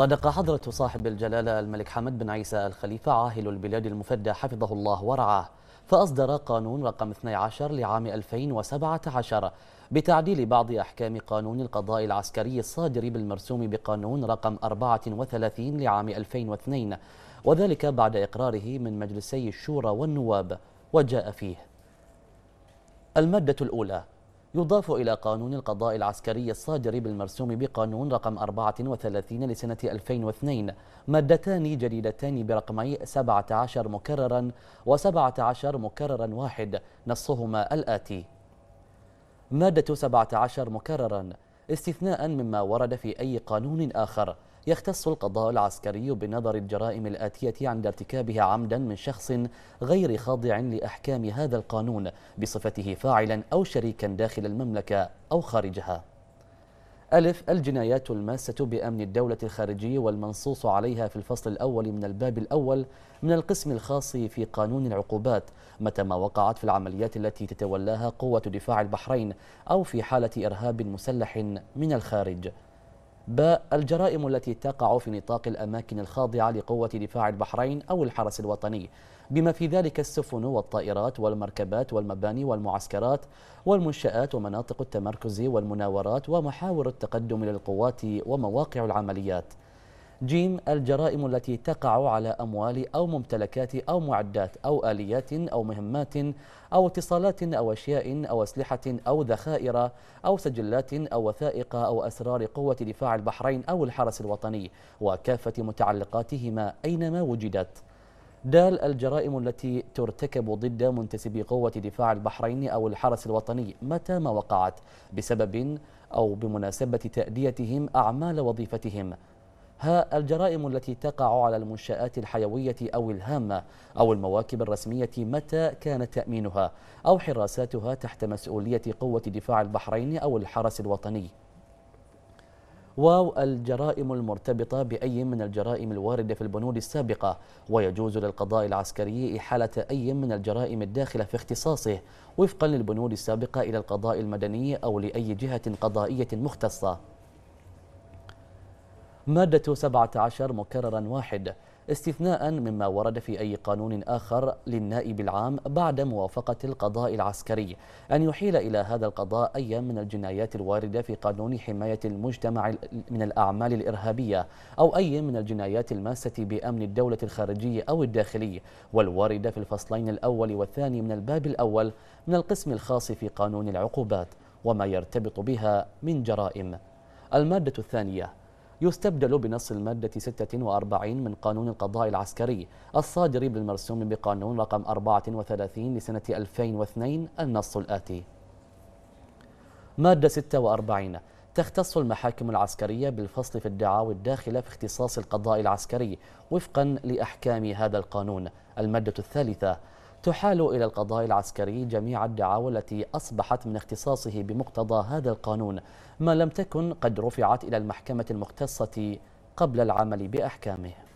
صدق حضرة صاحب الجلالة الملك حمد بن عيسى الخليفة عاهل البلاد المفدى حفظه الله ورعاه فأصدر قانون رقم 12 لعام 2017 بتعديل بعض أحكام قانون القضاء العسكري الصادر بالمرسوم بقانون رقم 34 لعام 2002 وذلك بعد إقراره من مجلسي الشورى والنواب وجاء فيه المادة الأولى يضاف إلى قانون القضاء العسكري الصادر بالمرسوم بقانون رقم 34 لسنة 2002 مادتان جديدتان برقمي 17 مكررا و17 مكررا واحد نصهما الآتي مادة 17 مكررا استثناء مما ورد في أي قانون آخر يختص القضاء العسكري بنظر الجرائم الآتية عند ارتكابها عمدا من شخص غير خاضع لأحكام هذا القانون بصفته فاعلا أو شريكا داخل المملكة أو خارجها ألف الجنايات الماسة بأمن الدولة الخارجي والمنصوص عليها في الفصل الأول من الباب الأول من القسم الخاص في قانون العقوبات متى ما وقعت في العمليات التي تتولاها قوة دفاع البحرين أو في حالة إرهاب مسلح من الخارج باء الجرائم التي تقع في نطاق الأماكن الخاضعة لقوة دفاع البحرين أو الحرس الوطني بما في ذلك السفن والطائرات والمركبات والمباني والمعسكرات والمنشآت ومناطق التمركز والمناورات ومحاور التقدم للقوات ومواقع العمليات جيم الجرائم التي تقع على أموال أو ممتلكات أو معدات أو آليات أو مهمات أو اتصالات أو أشياء أو أسلحة أو ذخائر أو سجلات أو وثائق أو أسرار قوة دفاع البحرين أو الحرس الوطني وكافة متعلقاتهما أينما وجدت دال الجرائم التي ترتكب ضد منتسبي قوة دفاع البحرين أو الحرس الوطني متى ما وقعت بسبب أو بمناسبة تأديتهم أعمال وظيفتهم ها الجرائم التي تقع على المنشآت الحيوية أو الهامة أو المواكب الرسمية متى كان تأمينها أو حراساتها تحت مسؤولية قوة دفاع البحرين أو الحرس الوطني واو الجرائم المرتبطة بأي من الجرائم الواردة في البنود السابقة ويجوز للقضاء العسكري إحالة أي من الجرائم الداخلة في اختصاصه وفقا للبنود السابقة إلى القضاء المدني أو لأي جهة قضائية مختصة مادة 17 مكررا واحد استثناء مما ورد في أي قانون آخر للنائب العام بعد موافقة القضاء العسكري أن يحيل إلى هذا القضاء أي من الجنايات الواردة في قانون حماية المجتمع من الأعمال الإرهابية أو أي من الجنايات الماسة بأمن الدولة الخارجي أو الداخلي والواردة في الفصلين الأول والثاني من الباب الأول من القسم الخاص في قانون العقوبات وما يرتبط بها من جرائم المادة الثانية يستبدل بنص المادة 46 من قانون القضاء العسكري الصادر بالمرسوم بقانون رقم 34 لسنة 2002 النص الآتي مادة 46 تختص المحاكم العسكرية بالفصل في الدعاوى الداخلة في اختصاص القضاء العسكري وفقا لأحكام هذا القانون المادة الثالثة تحال إلى القضاء العسكري جميع الدعاوى التي أصبحت من اختصاصه بمقتضى هذا القانون ما لم تكن قد رفعت إلى المحكمة المختصة قبل العمل بأحكامه